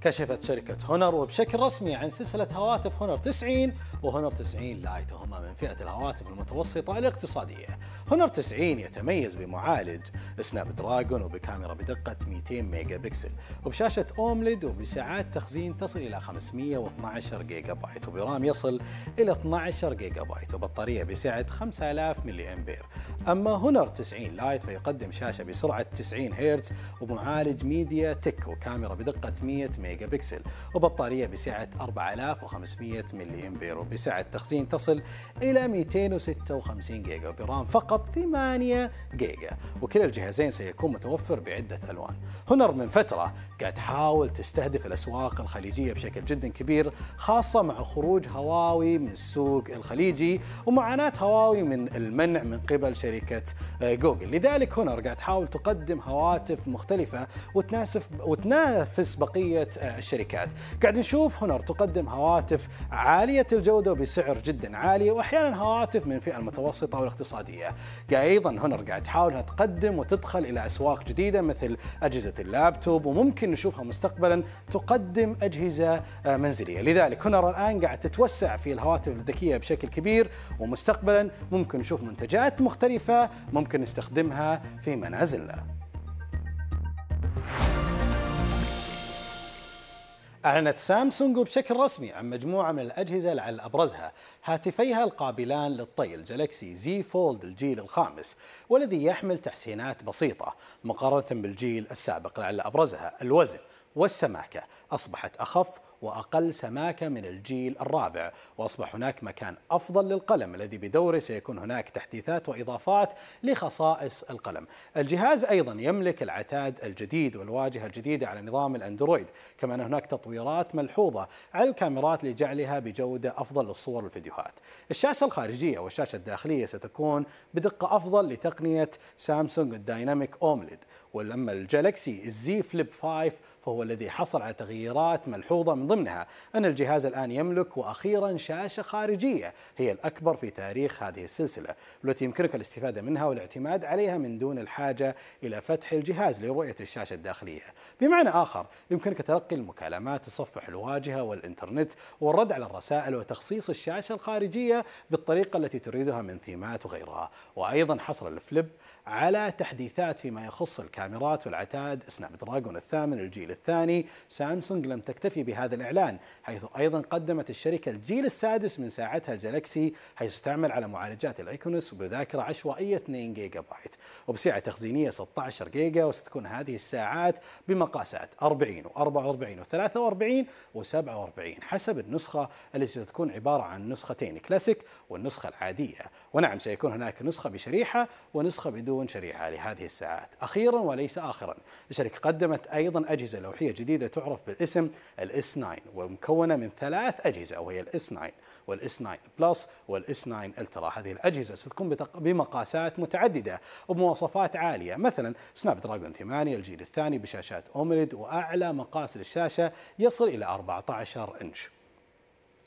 كشفت شركة هونر وبشكل رسمي عن سلسلة هواتف هونر 90 وهونر 90 لايت وهما من فئة الهواتف المتوسطة الاقتصادية. هونر 90 يتميز بمعالج سناب دراجون وبكاميرا بدقة 200 ميجا بكسل وبشاشة أومليد وبسعات تخزين تصل إلى 512 جيجا بايت وبرام يصل إلى 12 جيجا بايت وبطارية بسعة 5000 ملي أمبير. أما هونر 90 لايت فيقدم شاشة بسرعة 90 هرتز ومعالج ميديا تك وكاميرا بدقة 100 ميجا ميجا بكسل وبطارية بسعة 4500 ملي أمبير وبسعة تخزين تصل إلى 256 جيجا وبرام فقط 8 جيجا وكلا الجهازين سيكون متوفر بعدة ألوان هنر من فترة قاعد تحاول تستهدف الأسواق الخليجية بشكل جدا كبير خاصة مع خروج هواوي من السوق الخليجي ومعاناة هواوي من المنع من قبل شركة آه، جوجل لذلك هنر قاعد تحاول تقدم هواتف مختلفة وتناسف وتنافس بقية الشركات قاعد نشوف هونر تقدم هواتف عالية الجودة وبسعر جدا عالي وأحيانا هواتف من فئة المتوسطة والاقتصادية قاعد أيضا هونر قاعد تحاول أنها تقدم وتدخل إلى أسواق جديدة مثل أجهزة اللابتوب وممكن نشوفها مستقبلا تقدم أجهزة منزلية لذلك هونر الآن قاعد تتوسع في الهواتف الذكية بشكل كبير ومستقبلا ممكن نشوف منتجات مختلفة ممكن نستخدمها في منازلنا أعلنت سامسونج بشكل رسمي عن مجموعة من الأجهزة لعل أبرزها هاتفيها القابلان للطي الجالكسي زي فولد الجيل الخامس والذي يحمل تحسينات بسيطة مقارنة بالجيل السابق لعل أبرزها الوزن والسماكة أصبحت أخف وأقل سماكة من الجيل الرابع وأصبح هناك مكان أفضل للقلم الذي بدوره سيكون هناك تحديثات وإضافات لخصائص القلم الجهاز أيضا يملك العتاد الجديد والواجهة الجديدة على نظام الأندرويد كما أن هناك تطويرات ملحوظة على الكاميرات لجعلها بجودة أفضل للصور والفيديوهات الشاشة الخارجية والشاشة الداخلية ستكون بدقة أفضل لتقنية سامسونج الدايناميك أومليد ولما الجالكسي الزي فليب 5 وهو الذي حصل على تغييرات ملحوظة من ضمنها أن الجهاز الآن يملك وأخيرا شاشة خارجية هي الأكبر في تاريخ هذه السلسلة والتي يمكنك الاستفادة منها والاعتماد عليها من دون الحاجة إلى فتح الجهاز لرؤية الشاشة الداخلية بمعنى آخر يمكنك تلقي المكالمات وتصفح الواجهة والإنترنت والرد على الرسائل وتخصيص الشاشة الخارجية بالطريقة التي تريدها من ثيمات وغيرها وأيضا حصل الفليب على تحديثات فيما يخص الكاميرات والعتاد سناب دراجون الثامن الجيل الثاني سامسونج لم تكتفي بهذا الإعلان حيث أيضا قدمت الشركة الجيل السادس من ساعتها جالكسي حيث تعمل على معالجات الأيكونس بذاكرة عشوائية 2 جيجا بايت وبسعة تخزينية 16 جيجا وستكون هذه الساعات بمقاسات 40 و44 و43 و47 حسب النسخة التي ستكون عبارة عن نسختين كلاسيك والنسخة العادية ونعم سيكون هناك نسخة بشريحة ونسخة بدون شريحة لهذه الساعات أخيرا وليس آخرا الشركة قدمت أيضا أجهزة لوحية جديدة تعرف بالاسم الاس 9 ومكونة من ثلاث أجهزة وهي الاس 9 والاس 9 بلس والاس 9 الترا هذه الأجهزة ستكون بمقاسات متعددة وبمواصفات عالية مثلا سناب دراجون 8 الجيل الثاني بشاشات أوميليد وأعلى مقاس للشاشة يصل إلى 14 إنش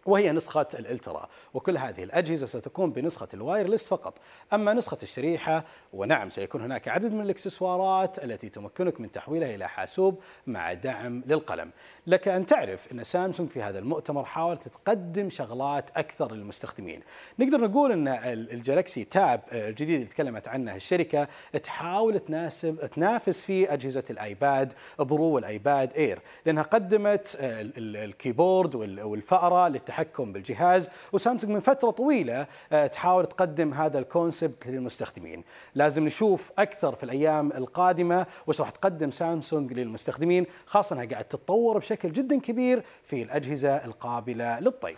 وهي نسخة الالترا وكل هذه الأجهزة ستكون بنسخة الوايرلس فقط أما نسخة الشريحة ونعم سيكون هناك عدد من الإكسسوارات التي تمكنك من تحويلها إلى حاسوب مع دعم للقلم لك أن تعرف أن سامسونج في هذا المؤتمر حاولت تقدم شغلات أكثر للمستخدمين نقدر نقول أن الجلاكسي تاب آه، الجديد اللي تكلمت عنه الشركة تحاول تناسب تنافس في أجهزة الآيباد برو والآيباد إير لأنها قدمت آه، الكيبورد والفأرة للتحديد التحكم بالجهاز وسامسونج من فترة طويلة آه، تحاول تقدم هذا الكونسبت للمستخدمين لازم نشوف أكثر في الأيام القادمة وش راح تقدم سامسونج للمستخدمين خاصة أنها قاعد تتطور بشكل جدا كبير في الأجهزة القابلة للطي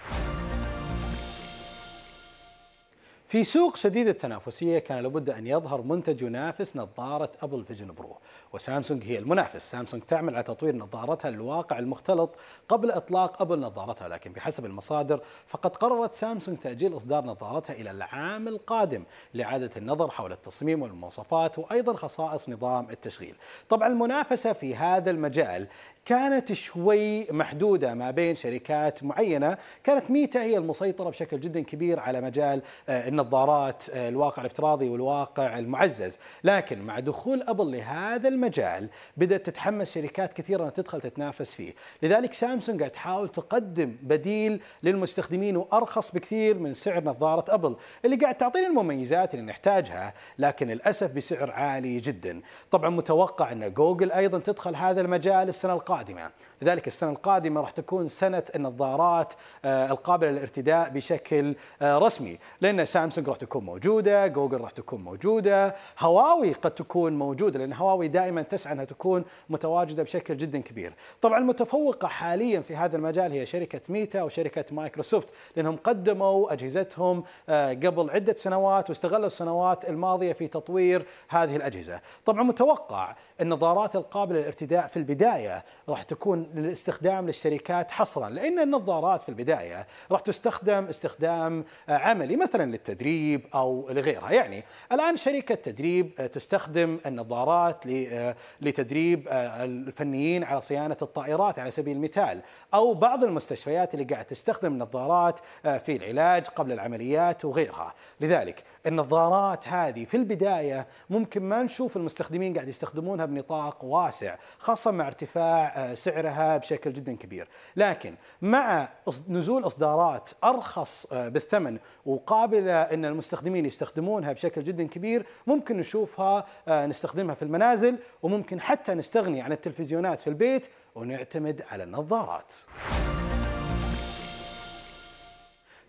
في سوق شديد التنافسية كان لابد أن يظهر منتج ينافس نظارة أبل فيجن برو وسامسونج هي المنافس سامسونج تعمل على تطوير نظارتها للواقع المختلط قبل إطلاق أبل نظارتها لكن بحسب المصادر فقد قررت سامسونج تأجيل إصدار نظارتها إلى العام القادم لإعادة النظر حول التصميم والمواصفات وأيضا خصائص نظام التشغيل طبعا المنافسة في هذا المجال كانت شوي محدودة ما بين شركات معينة كانت ميتا هي المسيطرة بشكل جدا كبير على مجال آه، النظارة نظارات آه، الواقع الافتراضي والواقع المعزز لكن مع دخول أبل لهذا المجال بدأت تتحمس شركات كثيرة تدخل تتنافس فيه لذلك سامسونج قاعد تحاول تقدم بديل للمستخدمين وأرخص بكثير من سعر نظارة أبل اللي قاعد تعطينا المميزات اللي نحتاجها لكن للأسف بسعر عالي جدا طبعا متوقع أن جوجل أيضا تدخل هذا المجال السنة القادمة لذلك السنة القادمة راح تكون سنة النظارات آه، القابلة للارتداء بشكل آه، رسمي لأن سامسونج سامسونج راح تكون موجوده، جوجل راح تكون موجوده، هواوي قد تكون موجوده لان هواوي دائما تسعى انها تكون متواجده بشكل جدا كبير. طبعا المتفوقه حاليا في هذا المجال هي شركه ميتا وشركه مايكروسوفت لانهم قدموا اجهزتهم آه، قبل عده سنوات واستغلوا السنوات الماضيه في تطوير هذه الاجهزه. طبعا متوقع النظارات القابله للارتداء في البدايه راح تكون للاستخدام للشركات حصرا لان النظارات في البدايه راح تستخدم استخدام آه، عملي مثلا للتدريب التدريب أو لغيرها يعني الآن شركة تدريب آه، تستخدم النظارات آه، لتدريب آه، الفنيين على صيانة الطائرات على سبيل المثال أو بعض المستشفيات اللي قاعد تستخدم النظارات في العلاج قبل العمليات وغيرها لذلك النظارات هذه في البداية ممكن ما نشوف المستخدمين قاعد يستخدمونها بنطاق واسع خاصة مع ارتفاع سعرها بشكل جدا كبير لكن مع نزول إصدارات أرخص بالثمن وقابلة ان المستخدمين يستخدمونها بشكل جدا كبير ممكن نشوفها آه، نستخدمها في المنازل وممكن حتى نستغني عن التلفزيونات في البيت ونعتمد على النظارات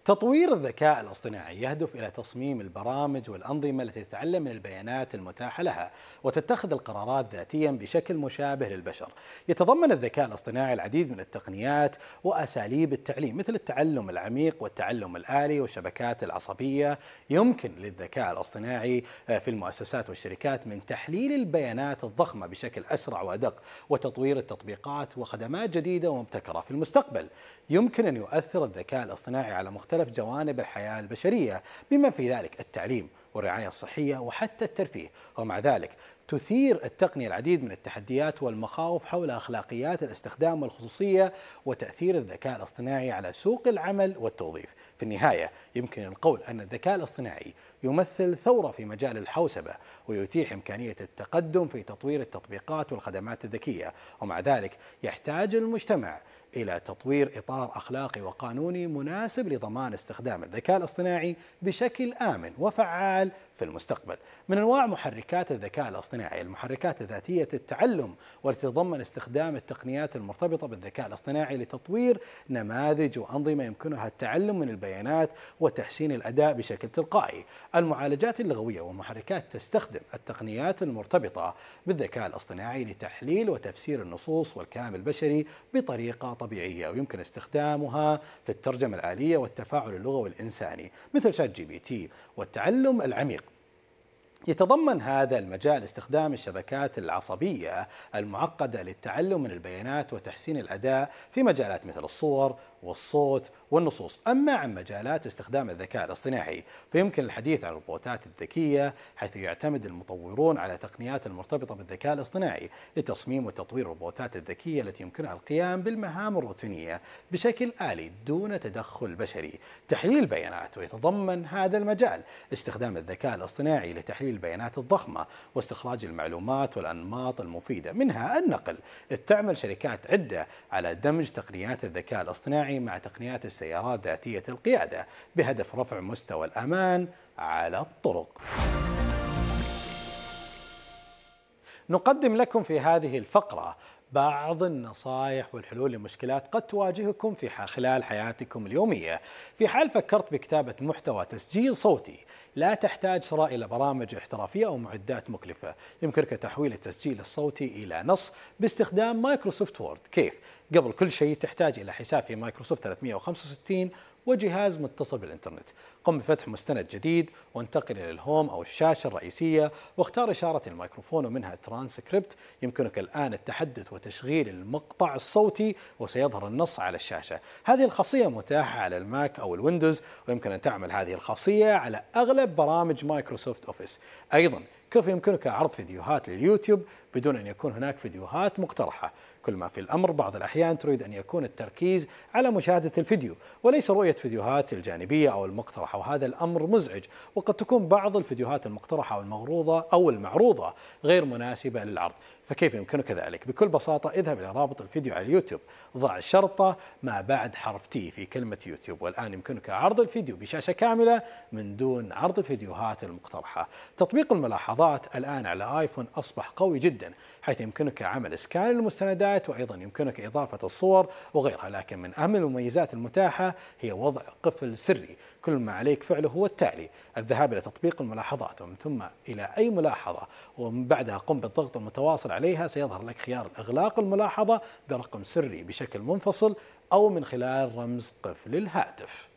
تطوير الذكاء الاصطناعي يهدف إلى تصميم البرامج والأنظمة التي تتعلم من البيانات المتاحة لها وتتخذ القرارات ذاتيا بشكل مشابه للبشر يتضمن الذكاء الاصطناعي العديد من التقنيات وأساليب التعليم مثل التعلم العميق والتعلم الآلي والشبكات العصبية يمكن للذكاء الاصطناعي آه، في المؤسسات والشركات من تحليل البيانات الضخمة بشكل أسرع وأدق وتطوير التطبيقات وخدمات جديدة ومبتكرة في المستقبل يمكن أن يؤثر الذكاء الاصطناعي على مختلف مختلف جوانب الحياة البشرية بما في ذلك التعليم والرعاية الصحية وحتى الترفيه ومع ذلك تثير التقنية العديد من التحديات والمخاوف حول أخلاقيات الاستخدام والخصوصية وتأثير الذكاء الاصطناعي على سوق العمل والتوظيف في النهاية يمكن القول أن الذكاء الاصطناعي يمثل ثورة في مجال الحوسبة ويتيح إمكانية التقدم في تطوير التطبيقات والخدمات الذكية ومع ذلك يحتاج المجتمع إلى تطوير إطار أخلاقي وقانوني مناسب لضمان استخدام الذكاء الاصطناعي بشكل آمن وفعال في المستقبل من أنواع محركات الذكاء الاصطناعي الاصطناعي المحركات ذاتية التعلم ولتتضمن استخدام التقنيات المرتبطة بالذكاء الاصطناعي لتطوير نماذج وأنظمة يمكنها التعلم من البيانات وتحسين الأداء بشكل تلقائي المعالجات اللغوية والمحركات تستخدم التقنيات المرتبطة بالذكاء الاصطناعي لتحليل وتفسير النصوص والكلام البشري بطريقة طبيعية ويمكن استخدامها في الترجمة الآلية والتفاعل اللغوي الإنساني مثل شات جي بي تي والتعلم العميق يتضمن هذا المجال استخدام الشبكات العصبية المعقدة للتعلم من البيانات وتحسين الأداء في مجالات مثل الصور والصوت والنصوص أما عن مجالات استخدام الذكاء الاصطناعي فيمكن الحديث عن الروبوتات الذكية حيث يعتمد المطورون على تقنيات المرتبطة بالذكاء الاصطناعي لتصميم وتطوير الروبوتات الذكية التي يمكنها القيام بالمهام الروتينية بشكل آلي دون تدخل بشري تحليل البيانات ويتضمن هذا المجال استخدام الذكاء الاصطناعي لتحليل البيانات الضخمة واستخراج المعلومات والأنماط المفيدة منها النقل إذ تعمل شركات عدة على دمج تقنيات الذكاء الاصطناعي الصناعي مع تقنيات السيارات ذاتية القيادة بهدف رفع مستوى الأمان على الطرق. نقدم لكم في هذه الفقرة بعض النصائح والحلول لمشكلات قد تواجهكم في خلال حياتكم اليومية في حال فكرت بكتابة محتوى تسجيل صوتي لا تحتاج شراء إلى برامج احترافية أو معدات مكلفة يمكنك تحويل التسجيل الصوتي إلى نص باستخدام مايكروسوفت وورد كيف؟ قبل كل شيء تحتاج إلى حساب في مايكروسوفت 365 وجهاز متصل بالإنترنت قم بفتح مستند جديد وانتقل إلى الهوم أو الشاشة الرئيسية واختار إشارة الميكروفون ومنها ترانسكريبت يمكنك الآن التحدث وتشغيل المقطع الصوتي وسيظهر النص على الشاشة هذه الخاصية متاحة على الماك أو الويندوز ويمكن أن تعمل هذه الخاصية على أغلب برامج مايكروسوفت أوفيس أيضا كيف يمكنك عرض فيديوهات لليوتيوب بدون أن يكون هناك فيديوهات مقترحة كل ما في الأمر بعض الأحيان تريد أن يكون التركيز على مشاهدة الفيديو وليس رؤية فيديوهات الجانبية أو المقترحة وهذا الأمر مزعج وقد تكون بعض الفيديوهات المقترحة أو المغروضة أو المعروضة غير مناسبة للعرض فكيف يمكنك ذلك؟ بكل بساطة اذهب إلى رابط الفيديو على اليوتيوب ضع شرطة ما بعد حرف تي في كلمة يوتيوب والآن يمكنك عرض الفيديو بشاشة كاملة من دون عرض الفيديوهات المقترحة تطبيق الملاحظات الآن على آيفون أصبح قوي جدا حيث يمكنك عمل إسكان المستندات وأيضا يمكنك إضافة الصور وغيرها لكن من أهم المميزات المتاحة هي وضع قفل سري كل ما عليك فعله هو التالي الذهاب إلى تطبيق الملاحظات ومن ثم إلى أي ملاحظة ومن بعدها قم بالضغط المتواصل عليها سيظهر لك خيار إغلاق الملاحظة برقم سري بشكل منفصل أو من خلال رمز قفل الهاتف.